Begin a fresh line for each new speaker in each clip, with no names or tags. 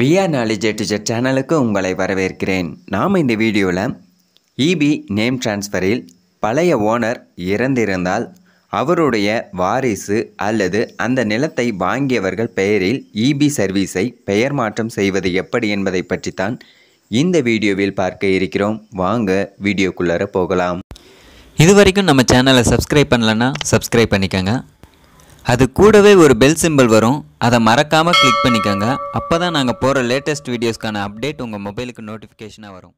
VR knowledge teacher சேனலுக்கு உங்களை வரவேற்கிறேன் நாம் இந்த வீடியோவில் இபி e நேம் டிரான்ஸ்ஃபரில் பழைய ஓனர் இறந்திருந்தால் அவருடைய வாரிசு அல்லது அந்த நிலத்தை வாங்கியவர்கள் பெயரில் இபி e சர்வீஸை பெயர் மாற்றம் செய்வது எப்படி என்பதை பற்றித்தான் இந்த வீடியோவில் பார்க்க இருக்கிறோம் வாங்க வீடியோக்குள்ளார போகலாம் இது வரைக்கும் நம்ம சேனலை சப்ஸ்கிரைப் பண்ணலன்னா சப்ஸ்கிரைப் பண்ணிக்கோங்க அது கூடவே ஒரு பெல் சிம்பிள் வரும் அதை மறக்காமல் கிளிக் பண்ணிக்கோங்க அப்போ தான் நாங்கள் போகிற லேட்டஸ்ட் வீடியோஸ்க்கான அப்டேட் உங்கள் மொபைலுக்கு நோட்டிஃபிகேஷனாக வரும்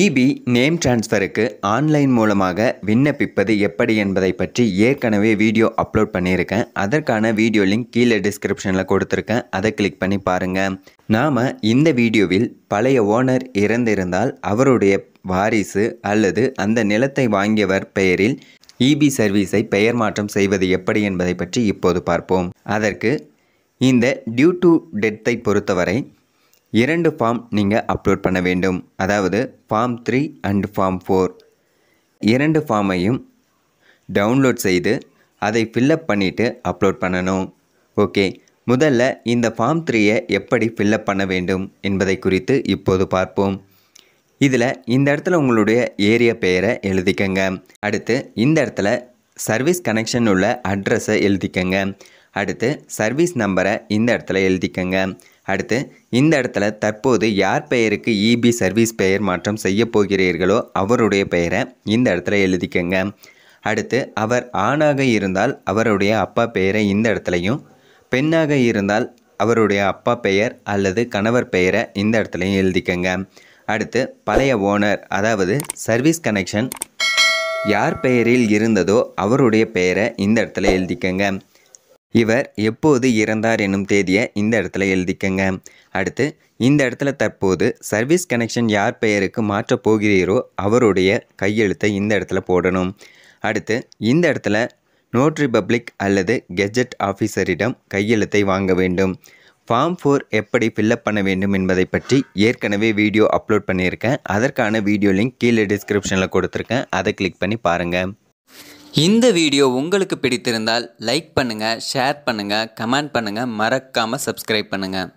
இபி நேம் டிரான்ஸ்ஃபருக்கு ஆன்லைன் மூலமாக விண்ணப்பிப்பது எப்படி என்பதை பற்றி ஏற்கனவே வீடியோ அப்லோட் பண்ணியிருக்கேன் அதற்கான வீடியோ லிங்க் கீழே டிஸ்கிரிப்ஷனில் கொடுத்துருக்கேன் அதை கிளிக் பண்ணி பாருங்கள் நாம் இந்த வீடியோவில் பழைய ஓனர் இறந்திருந்தால் அவருடைய வாரிசு அல்லது அந்த நிலத்தை வாங்கியவர் பெயரில் இபி e சர்வீஸை பெயர் மாற்றம் செய்வது எப்படி என்பதை பற்றி இப்போது பார்ப்போம் அதற்கு இந்த டியூ டு டெத்தை பொறுத்தவரை இரண்டு ஃபார்ம் நீங்கள் அப்லோட் பண்ண வேண்டும் அதாவது form three and form four இரண்டு ஃபார்மையும் டவுன்லோட் செய்து அதை ஃபில்லப் பண்ணிவிட்டு அப்லோட் பண்ணணும் ஓகே முதல்ல இந்த ஃபார்ம் த்ரீயை எப்படி ஃபில்லப் பண்ண வேண்டும் என்பதை குறித்து இப்போது பார்ப்போம் இதில் இந்த இடத்துல உங்களுடைய ஏரியா பெயரை எழுதிக்கங்க அடுத்து இந்த இடத்துல சர்வீஸ் கனெக்ஷன் உள்ள அட்ரஸை எழுதிக்கங்க அடுத்து சர்வீஸ் நம்பரை இந்த இடத்துல எழுதிக்கங்க அடுத்து இந்த இடத்துல தற்போது யார் பெயருக்கு இபி e சர்வீஸ் பெயர் மாற்றம் செய்ய போகிறீர்களோ அவருடைய பெயரை இந்த இடத்துல எழுதிக்கங்க அடுத்து அவர் ஆணாக இருந்தால் அவருடைய அப்பா பெயரை இந்த இடத்துலையும் பெண்ணாக இருந்தால் அவருடைய அப்பா பெயர் அல்லது கணவர் பெயரை இந்த இடத்துலையும் எழுதிக்கங்க அடுத்து பழைய ஓனர் அதாவது சர்வீஸ் கனெக்ஷன் யார் பெயரில் இருந்ததோ அவருடைய பெயரை இந்த இடத்துல எழுதிக்கங்க இவர் எப்போது இறந்தார் என்னும் தேதியை இந்த இடத்துல எழுதிக்கங்க அடுத்து இந்த இடத்துல தற்போது சர்வீஸ் கனெக்ஷன் யார் பெயருக்கு மாற்றப் போகிறீரோ அவருடைய கையெழுத்தை இந்த இடத்துல போடணும் அடுத்து இந்த இடத்துல நோட்ரி பப்ளிக் அல்லது கெஜெட் ஆஃபீஸரிடம் கையெழுத்தை வாங்க வேண்டும் ஃபார்ம் ஃபோர் எப்படி ஃபில்லப் பண்ண வேண்டும் என்பதை பற்றி ஏற்கனவே வீடியோ அப்லோட் பண்ணியிருக்கேன் அதற்கான வீடியோ லிங்க் கீழே டிஸ்கிரிப்ஷனில் கொடுத்துருக்கேன் அதை கிளிக் பண்ணி பாருங்கள் இந்த வீடியோ உங்களுக்கு பிடித்திருந்தால் லைக் பண்ணுங்கள் ஷேர் பண்ணுங்கள் கமெண்ட் பண்ணுங்கள் மறக்காமல் சப்ஸ்கிரைப் பண்ணுங்கள்